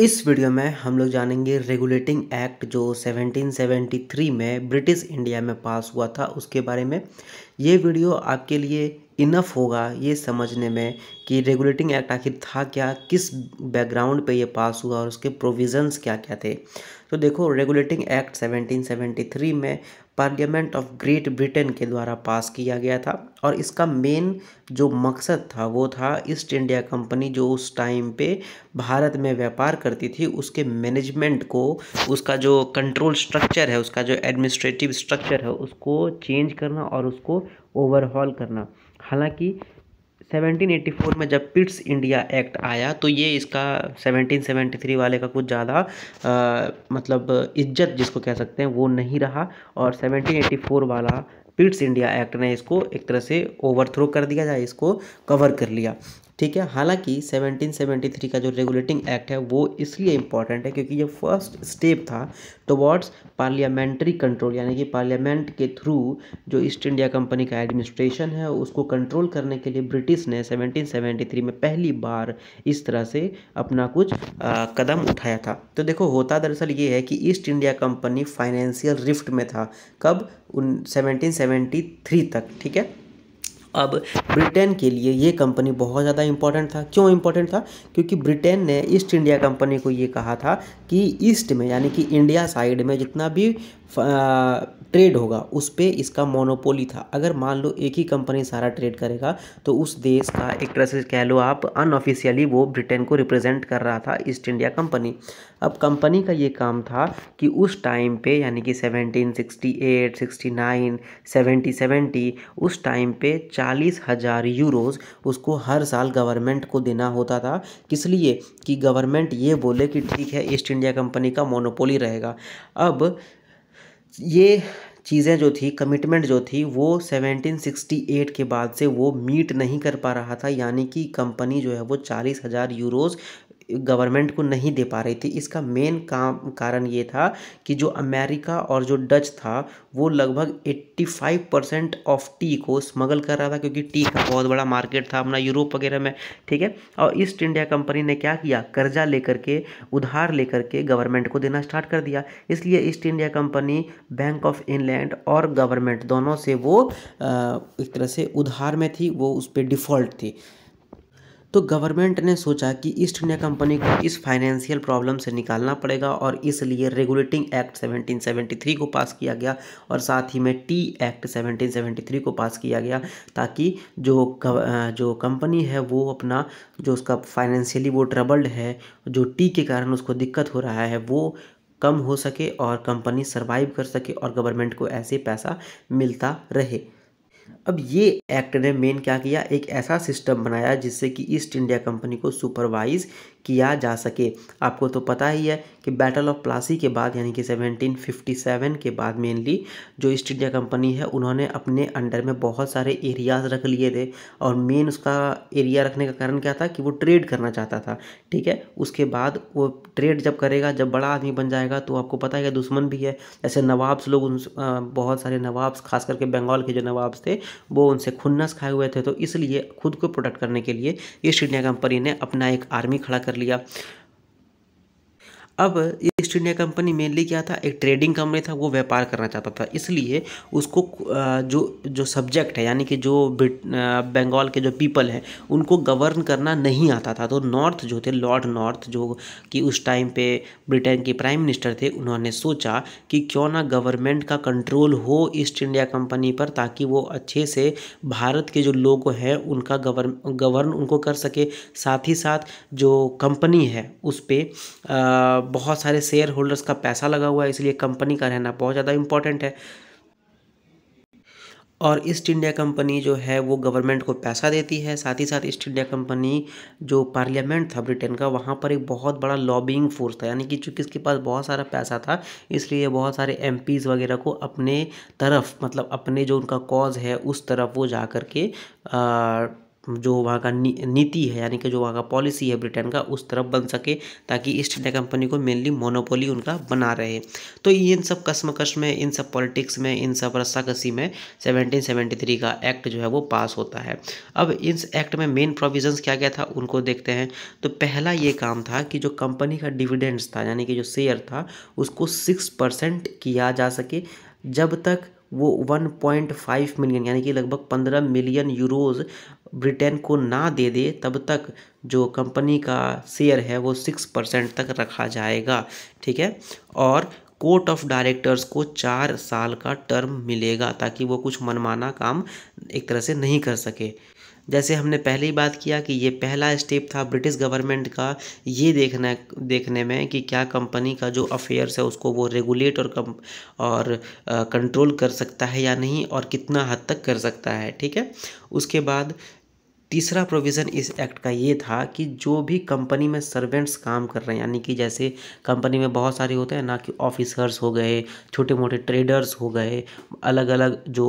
इस वीडियो में हम लोग जानेंगे रेगुलेटिंग एक्ट जो 1773 में ब्रिटिश इंडिया में पास हुआ था उसके बारे में ये वीडियो आपके लिए इनफ होगा ये समझने में कि रेगुलेटिंग एक्ट आखिर था क्या किस बैकग्राउंड पे ये पास हुआ और उसके प्रोविजंस क्या क्या थे तो देखो रेगुलेटिंग एक्ट 1773 में पार्लियामेंट ऑफ ग्रेट ब्रिटेन के द्वारा पास किया गया था और इसका मेन जो मकसद था वो था ईस्ट इंडिया कंपनी जो उस टाइम पे भारत में व्यापार करती थी उसके मैनेजमेंट को उसका जो कंट्रोल स्ट्रक्चर है उसका जो एडमिनिस्ट्रेटिव स्ट्रक्चर है उसको चेंज करना और उसको ओवरहॉल करना हालांकि 1784 में जब पिट्स इंडिया एक्ट आया तो ये इसका 1773 वाले का कुछ ज़्यादा मतलब इज्जत जिसको कह सकते हैं वो नहीं रहा और 1784 वाला पिट्स इंडिया एक्ट ने इसको एक तरह से ओवरथ्रो कर दिया या इसको कवर कर लिया ठीक है हालांकि 1773 का जो रेगुलेटिंग एक्ट है वो इसलिए इम्पॉर्टेंट है क्योंकि ये फर्स्ट स्टेप था टुवर्ड्स पार्लियामेंट्री कंट्रोल यानी कि पार्लियामेंट के थ्रू जो ईस्ट इंडिया कंपनी का एडमिनिस्ट्रेशन है उसको कंट्रोल करने के लिए ब्रिटिश ने 1773 में पहली बार इस तरह से अपना कुछ आ, कदम उठाया था तो देखो होता दरअसल ये है कि East India company financial rift में था कब उन सेवनटीन तक ठीक है अब ब्रिटेन के लिए ये कंपनी बहुत ज़्यादा इंपॉर्टेंट था क्यों इंपॉर्टेंट था क्योंकि ब्रिटेन ने ईस्ट इंडिया कंपनी को ये कहा था कि ईस्ट में यानी कि इंडिया साइड में जितना भी ट्रेड होगा उस पर इसका मोनोपोली था अगर मान लो एक ही कंपनी सारा ट्रेड करेगा तो उस देश का एक तरह से कह लो आप अनऑफिशियली वो ब्रिटेन को रिप्रेजेंट कर रहा था ईस्ट इंडिया कंपनी अब कंपनी का ये काम था कि उस टाइम पे यानी कि 1768, 69, 70, 70 उस टाइम पे चालीस हज़ार यूरोज़ उसको हर साल गवर्नमेंट को देना होता था किस लिए कि गवर्नमेंट ये बोले कि ठीक है ईस्ट इंडिया कंपनी का मोनोपोली रहेगा अब ये चीज़ें जो थी कमिटमेंट जो थी वो 1768 के बाद से वो मीट नहीं कर पा रहा था यानी कि कंपनी जो है वो चालीस हज़ार यूरोज़ गवर्नमेंट को नहीं दे पा रही थी इसका मेन काम कारण ये था कि जो अमेरिका और जो डच था वो लगभग 85 परसेंट ऑफ टी को स्मगल कर रहा था क्योंकि टी का बहुत बड़ा मार्केट था अपना यूरोप वगैरह में ठीक है और ईस्ट इंडिया कंपनी ने क्या किया कर्जा लेकर के उधार लेकर के गवर्नमेंट को देना स्टार्ट कर दिया इसलिए East India company bank of England और गवर्नमेंट दोनों से वो एक तरह से उधार में थी वो उस पर डिफ़ॉल्ट थी तो गवर्नमेंट ने सोचा कि ईस्ट इंडिया कंपनी को इस फाइनेंशियल प्रॉब्लम से निकालना पड़ेगा और इसलिए रेगुलेटिंग एक्ट 1773 को पास किया गया और साथ ही में टी एक्ट 1773 को पास किया गया ताकि जो जो कंपनी है वो अपना जो उसका फाइनेंशियली वो ट्रबल्ड है जो टी के कारण उसको दिक्कत हो रहा है वो कम हो सके और कंपनी सर्वाइव कर सके और गवर्नमेंट को ऐसे पैसा मिलता रहे अब ये एक्ट ने मेन क्या किया एक ऐसा सिस्टम बनाया जिससे कि ईस्ट इंडिया कंपनी को सुपरवाइज किया जा सके आपको तो पता ही है कि बैटल ऑफ प्लासी के बाद यानी कि 1757 के बाद मेनली जो ईस्ट इंडिया कंपनी है उन्होंने अपने अंडर में बहुत सारे एरियाज रख लिए थे और मेन उसका एरिया रखने का कारण क्या था कि वो ट्रेड करना चाहता था ठीक है उसके बाद वो ट्रेड जब करेगा जब बड़ा आदमी बन जाएगा तो आपको पता है दुश्मन भी है ऐसे नवाब्स लोग उन बहुत सारे नवाब्स खास करके बंगाल के जो नवाब्स थे वो उनसे खुन्नस खाए हुए थे तो इसलिए खुद को प्रोटेक्ट करने के लिए ईस्ट इंडिया कंपनी ने अपना एक आर्मी खड़ा कर लिया अब ईस्ट इंडिया कंपनी मेनली क्या था एक ट्रेडिंग कंपनी था वो व्यापार करना चाहता था इसलिए उसको जो जो सब्जेक्ट है यानी कि जो बंगाल के जो पीपल हैं उनको गवर्न करना नहीं आता था तो नॉर्थ जो थे लॉर्ड नॉर्थ जो कि उस टाइम पे ब्रिटेन के प्राइम मिनिस्टर थे उन्होंने सोचा कि क्यों ना गवर्नमेंट का कंट्रोल हो ईस्ट इंडिया कंपनी पर ताकि वो अच्छे से भारत के जो लोग हैं उनका गवर्न गवर्न उनको कर सके साथ ही साथ जो कंपनी है उस पर बहुत सारे शेयर होल्डर्स का पैसा लगा हुआ है इसलिए कंपनी का रहना बहुत ज़्यादा इम्पोर्टेंट है और ईस्ट इंडिया कंपनी जो है वो गवर्नमेंट को पैसा देती है साथ ही साथ ईस्ट इंडिया कंपनी जो पार्लियामेंट था ब्रिटेन का वहाँ पर एक बहुत बड़ा लॉबिंग फोर्स था यानी कि चूँकि इसके पास बहुत सारा पैसा था इसलिए बहुत सारे एम वगैरह को अपने तरफ मतलब अपने जो उनका कॉज है उस तरफ वो जा कर के आ, जो वहाँ का नीति है यानी कि जो वहाँ का पॉलिसी है ब्रिटेन का उस तरफ बन सके ताकि ईस्ट इंडिया कंपनी को मेनली मोनोपोली उनका बना रहे तो इन सब कश्मकश में इन सब पॉलिटिक्स में इन सब रस्साकसी में 1773 का एक्ट जो है वो पास होता है अब इस एक्ट में मेन प्रोविजंस क्या क्या था उनको देखते हैं तो पहला ये काम था कि जो कंपनी का डिविडेंड्स था यानी कि जो शेयर था उसको सिक्स परसेंट किया जा सके जब तक वो 1.5 मिलियन यानी कि लगभग 15 मिलियन यूरोज ब्रिटेन को ना दे दे तब तक जो कंपनी का शेयर है वो सिक्स परसेंट तक रखा जाएगा ठीक है और कोर्ट ऑफ डायरेक्टर्स को चार साल का टर्म मिलेगा ताकि वो कुछ मनमाना काम एक तरह से नहीं कर सके जैसे हमने पहले ही बात किया कि ये पहला स्टेप था ब्रिटिश गवर्नमेंट का ये देखना देखने में कि क्या कंपनी का जो अफेयर्स है उसको वो रेगुलेट और कम और कंट्रोल कर सकता है या नहीं और कितना हद तक कर सकता है ठीक है उसके बाद तीसरा प्रोविज़न इस एक्ट का ये था कि जो भी कंपनी में सर्वेंट्स काम कर रहे हैं यानी कि जैसे कंपनी में बहुत सारे होते हैं ना कि ऑफिसर्स हो गए छोटे मोटे ट्रेडर्स हो गए अलग अलग जो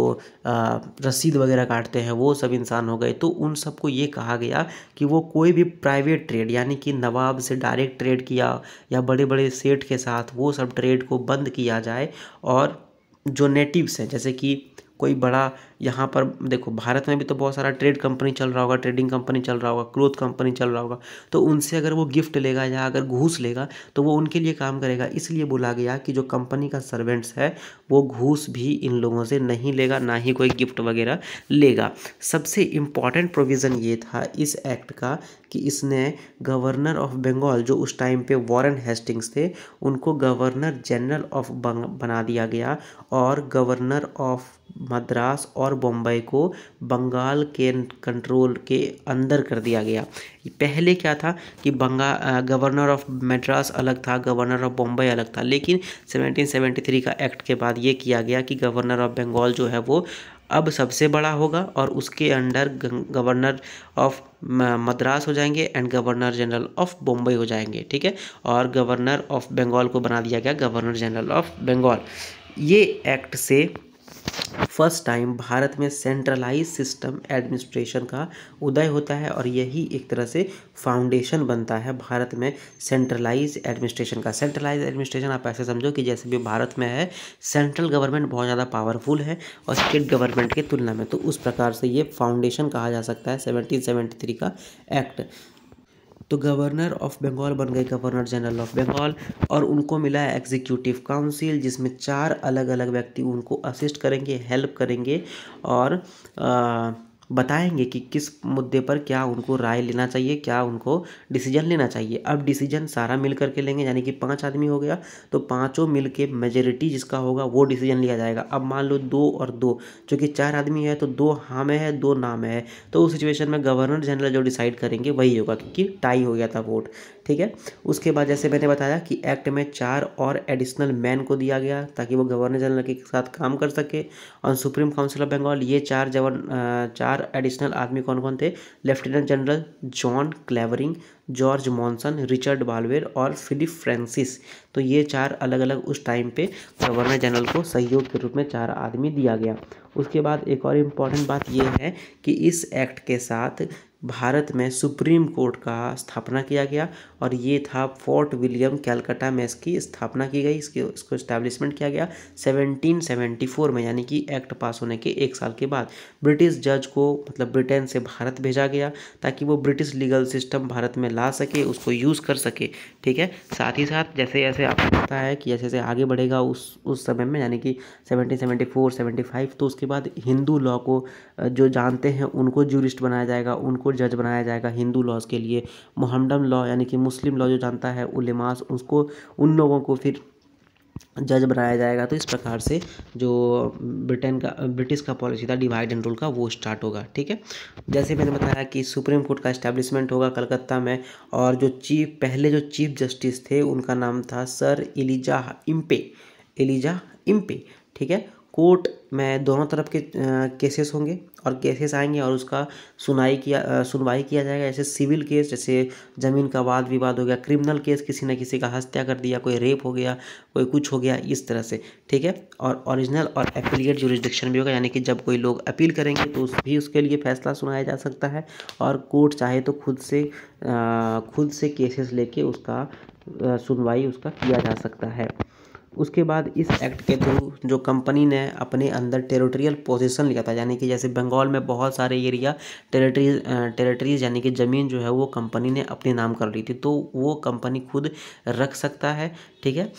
आ, रसीद वगैरह काटते हैं वो सब इंसान हो गए तो उन सबको ये कहा गया कि वो कोई भी प्राइवेट ट्रेड यानी कि नवाब से डायरेक्ट ट्रेड किया या बड़े बड़े सेठ के साथ वो सब ट्रेड को बंद किया जाए और जो नेटिव्स हैं जैसे कि कोई बड़ा यहाँ पर देखो भारत में भी तो बहुत सारा ट्रेड कंपनी चल रहा होगा ट्रेडिंग कंपनी चल रहा होगा क्लोथ कंपनी चल रहा होगा तो उनसे अगर वो गिफ्ट लेगा या अगर घूस लेगा तो वो उनके लिए काम करेगा इसलिए बोला गया कि जो कंपनी का सर्वेंट्स है वो घूस भी इन लोगों से नहीं लेगा ना ही कोई गिफ्ट वगैरह लेगा सबसे इम्पॉर्टेंट प्रोविज़न ये था इस एक्ट का कि इसने गवर्नर ऑफ बंगाल जो उस टाइम पे वॉरेन हेस्टिंग्स थे उनको गवर्नर जनरल ऑफ बना दिया गया और गवर्नर ऑफ मद्रास और और बम्बई को बंगाल के कंट्रोल के अंदर कर दिया गया पहले क्या था कि बंगा गवर्नर ऑफ मद्रास अलग था गवर्नर ऑफ बम्बई अलग था लेकिन 1773 का एक्ट के बाद ये किया गया कि गवर्नर ऑफ बंगाल जो है वो अब सबसे बड़ा होगा और उसके अंडर गवर्नर ऑफ मद्रास हो जाएंगे and governor general of Bombay हो जाएंगे ठीक है और गवर्नर ऑफ बंगाल को बना दिया गया गवर्नर जनरल ऑफ बंगाल ये एक्ट से फर्स्ट टाइम भारत में सेंट्रलाइज सिस्टम एडमिनिस्ट्रेशन का उदय होता है और यही एक तरह से फाउंडेशन बनता है भारत में सेंट्रलाइज एडमिनिस्ट्रेशन का सेंट्रलाइज एडमिनिस्ट्रेशन आप ऐसे समझो कि जैसे भी भारत में है सेंट्रल गवर्नमेंट बहुत ज़्यादा पावरफुल है और स्टेट गवर्नमेंट की तुलना में तो उस प्रकार से ये फाउंडेशन कहा जा सकता है सेवनटीन का एक्ट तो गवर्नर ऑफ बंगाल बन गए गवर्नर जनरल ऑफ बंगाल और उनको मिला है एग्जीक्यूटिव काउंसिल जिसमें चार अलग अलग व्यक्ति उनको असिस्ट करेंगे हेल्प करेंगे और आ, बताएंगे कि किस मुद्दे पर क्या उनको राय लेना चाहिए क्या उनको डिसीजन लेना चाहिए अब डिसीजन सारा मिल करके लेंगे यानी कि पाँच आदमी हो गया तो पाँचों मिल के मेजोरिटी जिसका होगा वो डिसीजन लिया जाएगा अब मान लो दो और दो चूँकि चार आदमी है तो दो हाँ में है दो ना में है तो उस सिचुएशन में गवर्नर जनरल जो डिसाइड करेंगे वही होगा क्योंकि टाई हो गया था वोट ठीक है उसके बाद जैसे मैंने बताया कि एक्ट में चार और एडिशनल मैन को दिया गया ताकि वो गवर्नर जनरल के साथ काम कर सके और सुप्रीम काउंसिल ऑफ बंगाल ये चार जवन चार चार एडिशनल आदमी कौन कौन थे lieutenant general John Clavering George Monson Richard Barwell और फिलिप फ्रांसिस तो ये चार अलग अलग उस टाइम पे गवर्नर जनरल को सहयोग के रूप में चार आदमी दिया गया उसके बाद एक और इम्पॉर्टेंट बात यह है कि इस एक्ट के साथ भारत में सुप्रीम कोर्ट का स्थापना किया गया और ये था फोर्ट विलियम कैलकटा में इसकी स्थापना की गई इसके इसको इस्टेब्लिशमेंट किया गया 1774 में यानी कि एक्ट पास होने के एक साल के बाद ब्रिटिश जज को मतलब ब्रिटेन से भारत भेजा गया ताकि वो ब्रिटिश लीगल सिस्टम भारत में ला सके उसको यूज़ कर सके ठीक है साथ ही साथ जैसे जैसे आपको पता है कि जैसे जैसे आगे बढ़ेगा उस उस समय में यानी कि सेवनटीन सेवेंटी फोर फाइव तो उसके बाद हिंदू लॉ को जो जानते हैं उनको जूरिस्ट बनाया जाएगा उनको को जज बनाया जाएगा हिंदू लॉज के लिए मोहम्मडम लॉ यानी कि मुस्लिम लॉ जो जानता है उलेमास उसको उन लोगों को फिर जज बनाया जाएगा तो इस प्रकार से जो ब्रिटेन का ब्रिटिश का पॉलिसी था डिवाइड एंड रूल का वो स्टार्ट होगा ठीक है जैसे मैंने बताया कि सुप्रीम कोर्ट का इस्टेब्लिशमेंट होगा कलकत्ता में और जो चीफ पहले जो चीफ जस्टिस थे उनका नाम था sir Elijah Impey Elijah Impey ठीक है कोर्ट में दोनों तरफ के केसेस होंगे और केसेस आएंगे और उसका सुनाई किया सुनवाई किया जाएगा ऐसे सिविल केस जैसे ज़मीन का वाद विवाद हो गया क्रिमिनल केस किसी ने किसी का हत्या कर दिया कोई रेप हो गया कोई कुछ हो गया इस तरह से ठीक है और ओरिजिनल और एफिलियट जुरिस्डिक्शन भी होगा यानी कि जब कोई लोग अपील करेंगे तो उस भी उसके लिए फैसला सुनाया जा सकता है और कोर्ट चाहे तो खुद से खुद से केसेस लेके उसका सुनवाई उसका किया जा सकता है उसके बाद इस एक्ट के थ्रू जो कंपनी ने अपने अंदर टेरिटोरियल पोजीशन लिया था यानी कि जैसे बंगाल में बहुत सारे एरिया टेरिटरीज टेरिटरीज यानी कि ज़मीन जो है वो कंपनी ने अपने नाम कर ली थी तो वो कंपनी खुद रख सकता है ठीक है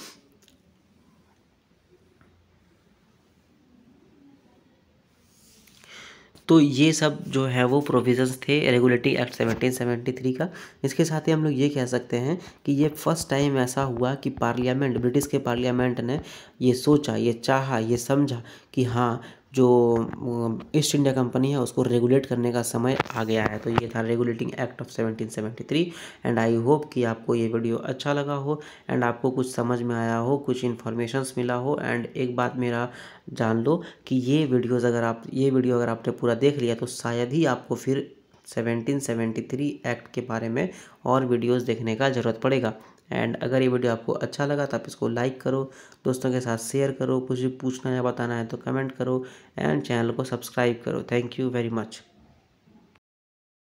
तो ये सब जो है वो प्रोविजंस थे रेगुलेटिंग एक्ट 1773 का इसके साथ ही हम लोग ये कह सकते हैं कि ये फर्स्ट टाइम ऐसा हुआ कि पार्लियामेंट ब्रिटिश के पार्लियामेंट ने ये सोचा ये चाहा ये समझा कि हाँ जो ईस्ट इंडिया कंपनी है उसको रेगुलेट करने का समय आ गया है तो ये था regulating act of 1773 and I hope कि आपको ये वीडियो अच्छा लगा हो एंड आपको कुछ समझ में आया हो कुछ इन्फॉर्मेशंस मिला हो एंड एक बात मेरा जान लो कि ये वीडियोज़ अगर आप ये वीडियो अगर आपने पूरा देख लिया तो शायद ही आपको फिर थ्री एक्ट के बारे में और वीडियोस देखने का ज़रूरत पड़ेगा एंड अगर ये वीडियो आपको अच्छा लगा तो आप इसको लाइक करो दोस्तों के साथ शेयर करो कुछ भी पूछना या बताना है तो कमेंट करो एंड चैनल को सब्सक्राइब करो थैंक यू वेरी मच